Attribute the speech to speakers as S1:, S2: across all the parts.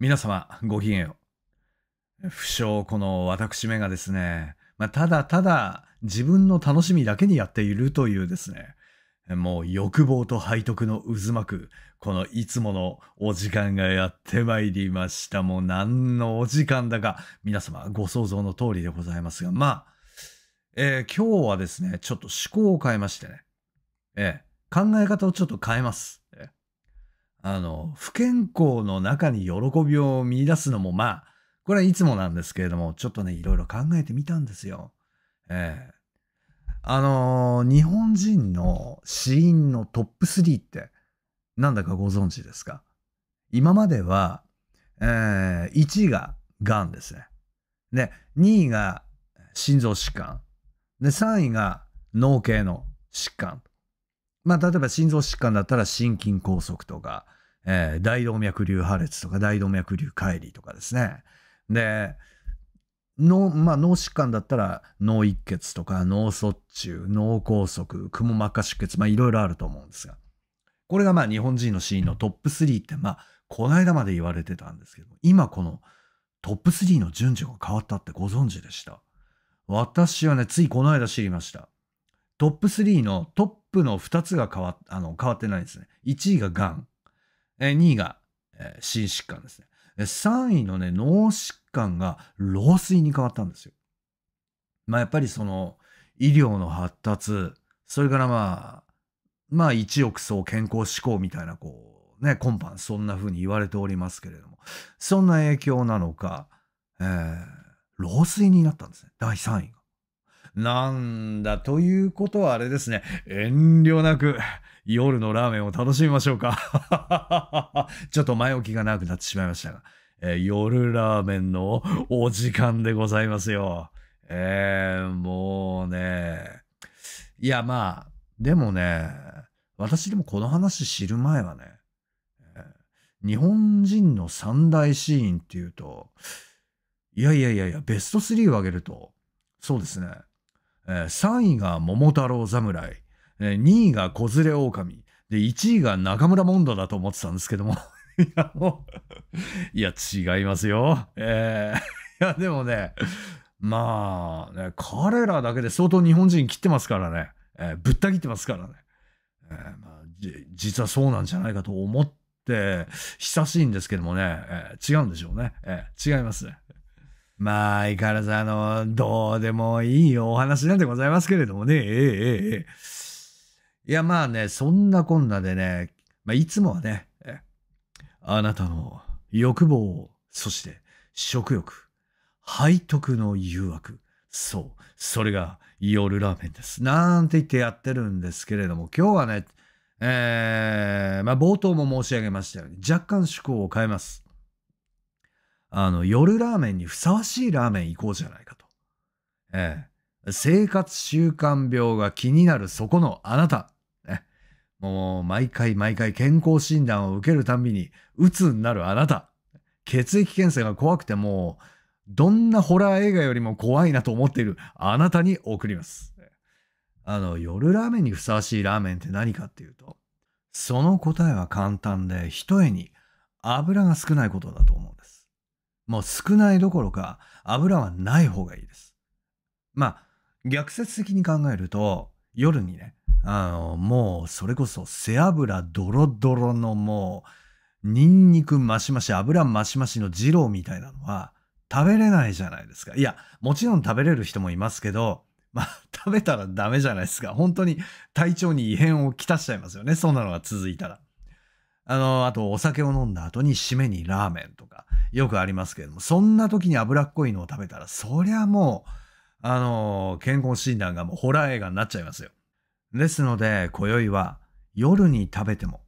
S1: 皆様、ごきげんよう。不詳、この私めがですね、まあ、ただただ自分の楽しみだけにやっているというですね、もう欲望と背徳の渦巻く、このいつものお時間がやってまいりました。もう何のお時間だか、皆様ご想像の通りでございますが、まあ、えー、今日はですね、ちょっと趣向を変えましてね、えー、考え方をちょっと変えます。あの、不健康の中に喜びを見出すのも、まあ、これはいつもなんですけれども、ちょっとね、いろいろ考えてみたんですよ。ええあのー、日本人の死因のトップ3って、なんだかご存知ですか今までは、えー、1位が癌ですね。で、2位が心臓疾患。で、3位が脳系の疾患。まあ、例えば心臓疾患だったら心筋梗塞とか、えー、大動脈瘤破裂とか大動脈瘤解離とかですね。で、脳、まあ、脳疾患だったら脳一血とか脳卒中、脳梗塞、くも膜下出血、まあ、いろいろあると思うんですが。これがまあ日本人のシーンのトップ3ってまあこの間まで言われてたんですけど今このトップ3の順序が変わったってご存知でした私はねついこの間知りましたトップ3のトップの2つが変わあの変わってないですね。1位ががん、え2位が、えー、心疾患ですね。3位のね、脳疾患が老衰に変わったんですよ。まあやっぱりその医療の発達、それからまあ、まあ一億総健康志向みたいなこうね、今般そんな風に言われておりますけれども、そんな影響なのか、えー、老衰になったんですね、第3位が。なんだ、ということはあれですね。遠慮なく夜のラーメンを楽しみましょうか。ちょっと前置きが長くなってしまいましたが、えー、夜ラーメンのお時間でございますよ。えー、もうね。いや、まあ、でもね、私でもこの話知る前はね、日本人の三大シーンっていうと、いやいやいやいや、ベスト3を挙げると、そうですね。3位が桃太郎侍、2位が子連れ狼、で、1位が中村モンドだと思ってたんですけども いや、もういや、違いますよ。えー、いや、でもね、まあ、ね、彼らだけで相当日本人切ってますからね、えー、ぶった切ってますからね、えーまあ、実はそうなんじゃないかと思って、久しいんですけどもね、えー、違うんでしょうね、えー、違いますね。まあ、相変わらずあの、どうでもいいお話なんでございますけれどもね。ええええ。いや、まあね、そんなこんなでね、まあ、いつもはね、あなたの欲望、そして食欲、背徳の誘惑、そう、それが夜ラーメンです。なんて言ってやってるんですけれども、今日はね、えー、まあ、冒頭も申し上げましたように、若干趣向を変えます。あの、夜ラーメンにふさわしいラーメン行こうじゃないかと。ええ。生活習慣病が気になるそこのあなた。ね、もう、毎回毎回健康診断を受けるたびに、鬱になるあなた。血液検査が怖くてもどんなホラー映画よりも怖いなと思っているあなたに送ります。あの、夜ラーメンにふさわしいラーメンって何かっていうと、その答えは簡単で、ひとえに油が少ないことだと思うんです。もう少ないどころか油はない方がいいです。まあ、逆説的に考えると、夜にね、あの、もうそれこそ背脂ドロドロのもう、ニンニクマシマシ、油マシマシの二郎みたいなのは食べれないじゃないですか。いや、もちろん食べれる人もいますけど、まあ、食べたらダメじゃないですか。本当に体調に異変をきたしちゃいますよね。そんなのが続いたら。あの、あとお酒を飲んだ後に締めにラーメンとか、よくありますけれども、そんな時に脂っこいのを食べたら、そりゃもう、あの、健康診断がもうホラー映画になっちゃいますよ。ですので、今宵は夜に食べても、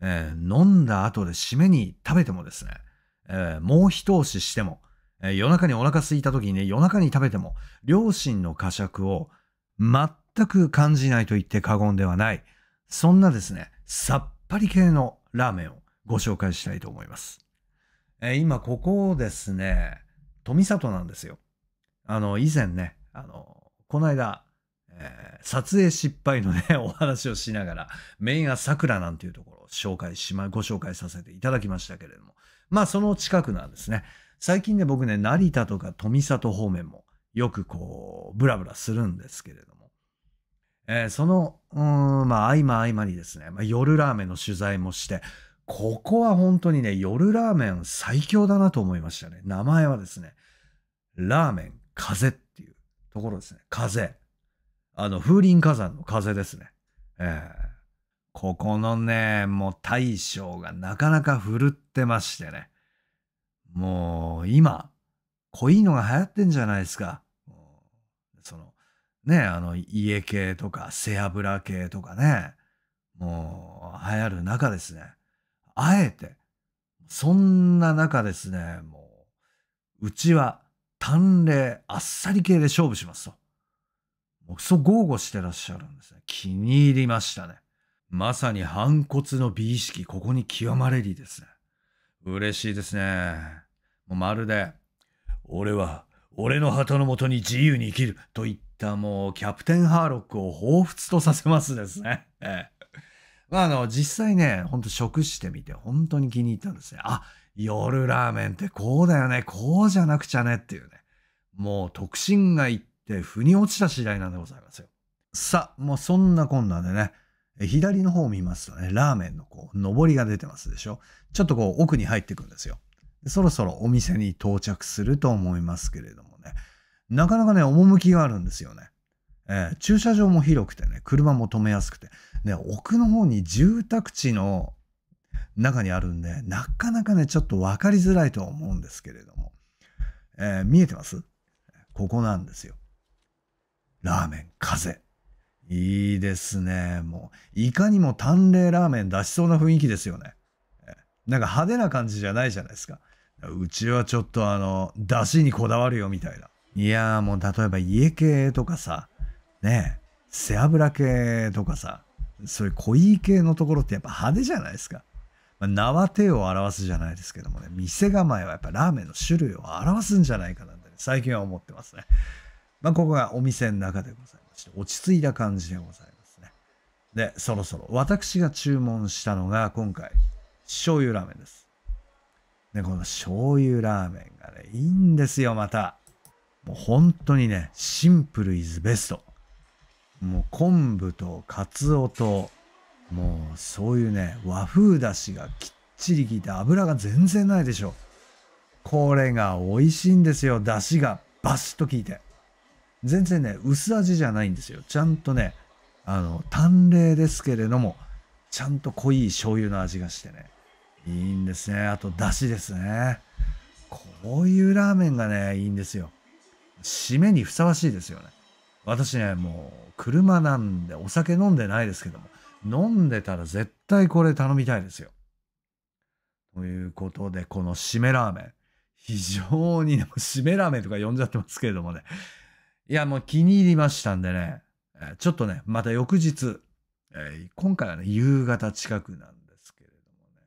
S1: えー、飲んだ後で締めに食べてもですね、えー、もう一押ししても、えー、夜中にお腹空いた時にね、夜中に食べても、両親の呵責を全く感じないと言って過言ではない、そんなですね、さっぱり系のラーメンをご紹介したいと思います。えー、今、ここですね、富里なんですよ。あの、以前ね、あの、この間、えー、撮影失敗のね、お話をしながら、メインは桜なんていうところを紹介しま、ご紹介させていただきましたけれども、まあその近くなんですね。最近ね、僕ね、成田とか富里方面もよくこう、ブラブラするんですけれども、えー、その、うん、まあ、合間合間にですね、まあ、夜ラーメンの取材もして、ここは本当にね、夜ラーメン最強だなと思いましたね。名前はですね、ラーメン風っていうところですね。風。あの、風林火山の風ですね。えー、ここのね、もう大将がなかなか振るってましてね。もう今、濃いのが流行ってんじゃないですか。ね、あの、家系とか背脂系とかね、もう流行る中ですね。あえて、そんな中ですね、もう、うちは淡麗あっさり系で勝負しますと。もうク豪語してらっしゃるんですね。気に入りましたね。まさに反骨の美意識、ここに極まれりですね。嬉しいですね。もうまるで、俺は、俺の旗のもとに自由に生きると言ってったもうキャプテンハーロックを彷彿とさせますですね。ええ。まああの、実際ね、ほんと食してみて本当に気に入ったんですね。あ、夜ラーメンってこうだよね、こうじゃなくちゃねっていうね。もう特進がいって腑に落ちた次第なんでございますよ。さあ、もうそんなこんなでね、左の方を見ますとね、ラーメンのこう、上りが出てますでしょ。ちょっとこう、奥に入っていくんですよ。そろそろお店に到着すると思いますけれども。なかなかね、趣があるんですよね。えー、駐車場も広くてね、車も止めやすくて、ね、奥の方に住宅地の中にあるんで、なかなかね、ちょっと分かりづらいとは思うんですけれども、えー、見えてますここなんですよ。ラーメン、風。いいですね。もう、いかにも淡麗ラーメン出しそうな雰囲気ですよね。なんか派手な感じじゃないじゃないですか。うちはちょっとあの、出汁にこだわるよみたいな。いやーもう例えば家系とかさ、ねえ、背脂系とかさ、そういう濃い系のところってやっぱ派手じゃないですか。まあ、名は手を表すじゃないですけどもね、店構えはやっぱラーメンの種類を表すんじゃないかなって、ね、最近は思ってますね。まあ、ここがお店の中でございまして、落ち着いた感じでございますね。で、そろそろ私が注文したのが今回、醤油ラーメンです。で、この醤油ラーメンがね、いいんですよ、また。もう本当にね、シンプルイズベスト。もう昆布とカツオと、もうそういうね、和風だしがきっちり効いて油が全然ないでしょ。これが美味しいんですよ。だしがバシッと効いて。全然ね、薄味じゃないんですよ。ちゃんとね、あの、淡麗ですけれども、ちゃんと濃い醤油の味がしてね。いいんですね。あと、だしですね。こういうラーメンがね、いいんですよ。締めにふさわしいですよね。私ね、もう、車なんでお酒飲んでないですけども、飲んでたら絶対これ頼みたいですよ。ということで、この締めラーメン。非常に、締めラーメンとか呼んじゃってますけれどもね。いや、もう気に入りましたんでね。ちょっとね、また翌日、え今回はね、夕方近くなんですけれどもね。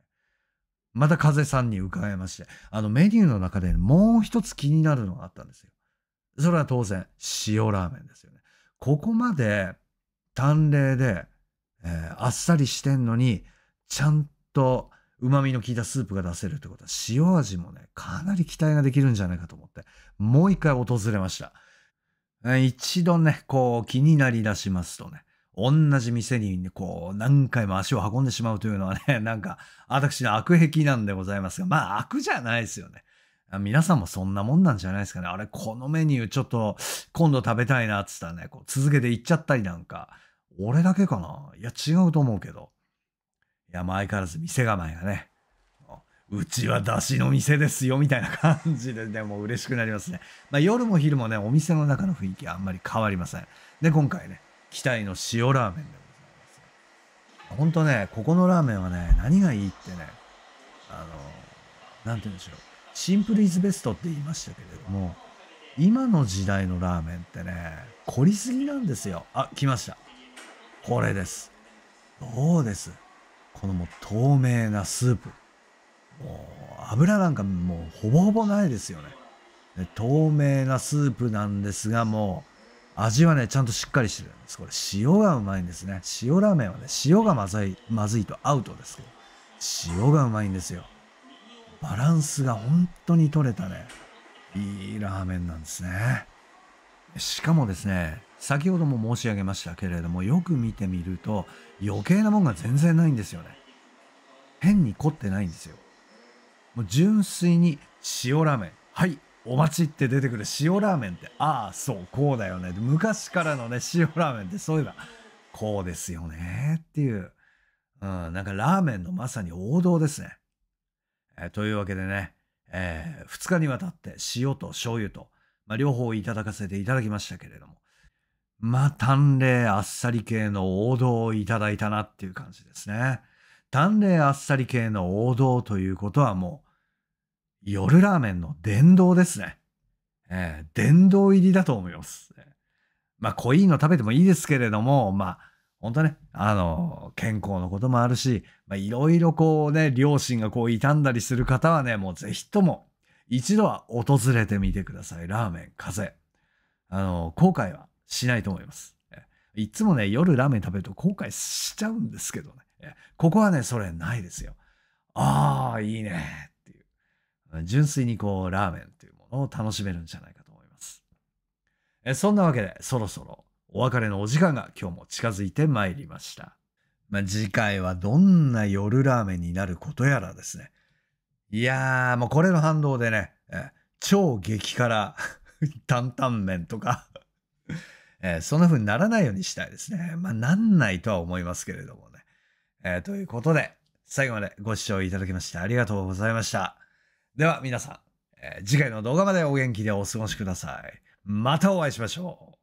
S1: また風さんに伺いまして、あのメニューの中でもう一つ気になるのがあったんですよ。それは当然、塩ラーメンですよね。ここまで淡麗で、えー、あっさりしてんのに、ちゃんと旨味の効いたスープが出せるってことは、塩味もね、かなり期待ができるんじゃないかと思って、もう一回訪れました。一度ね、こう気になりだしますとね、同じ店に、ね、こう何回も足を運んでしまうというのはね、なんか私の悪癖なんでございますが、まあ悪じゃないですよね。皆さんもそんなもんなんじゃないですかね。あれ、このメニューちょっと今度食べたいなっつったらね、こう続けていっちゃったりなんか、俺だけかないや、違うと思うけど。いや、相変わらず店構えがね、うちは出汁の店ですよ、みたいな感じで、でもう嬉しくなりますね。まあ、夜も昼もね、お店の中の雰囲気はあんまり変わりません。で、今回ね、期待の塩ラーメンでございます。ほんとね、ここのラーメンはね、何がいいってね、あの、なんて言うんでしょう。シンプルイズベストって言いましたけれども、今の時代のラーメンってね、凝りすぎなんですよ。あ、来ました。これです。どうですこのもう透明なスープ。もう油なんかもうほぼほぼないですよね。透明なスープなんですが、もう味はね、ちゃんとしっかりしてるんです。これ塩がうまいんですね。塩ラーメンはね、塩がまずい、まずいとアウトですけど、塩がうまいんですよ。バランスが本当に取れたねいいラーメンなんですねしかもですね先ほども申し上げましたけれどもよく見てみると余計なもんが全然ないんですよね変に凝ってないんですよもう純粋に塩ラーメンはいお待ちって出てくる塩ラーメンってああそうこうだよね昔からのね塩ラーメンってそういえばこうですよねっていう、うん、なんかラーメンのまさに王道ですねえー、というわけでね、えー、2日にわたって塩と醤油と、まあ、両方いただかせていただきましたけれども、まあ、淡麗あっさり系の王道をいただいたなっていう感じですね。淡麗あっさり系の王道ということはもう、夜ラーメンの殿堂ですね。えー、殿堂入りだと思います。まあ、濃いの食べてもいいですけれども、まあ、本当ね、あの、健康のこともあるし、いろいろこうね、両親がこう傷んだりする方はね、もうぜひとも、一度は訪れてみてください。ラーメン、風。あの、後悔はしないと思います。いつもね、夜ラーメン食べると後悔しちゃうんですけどね。ここはね、それないですよ。ああ、いいね。っていう。純粋にこう、ラーメンっていうものを楽しめるんじゃないかと思います。えそんなわけで、そろそろお別れのお時間が今日も近づいてまいりました。まあ、次回はどんな夜ラーメンになることやらですね。いやー、もうこれの反動でね、え超激辛 担々麺とか えー、そんな風にならないようにしたいですね。まあ、なんないとは思いますけれどもね。えー、ということで、最後までご視聴いただきましてありがとうございました。では皆さん、えー、次回の動画までお元気でお過ごしください。またお会いしましょう。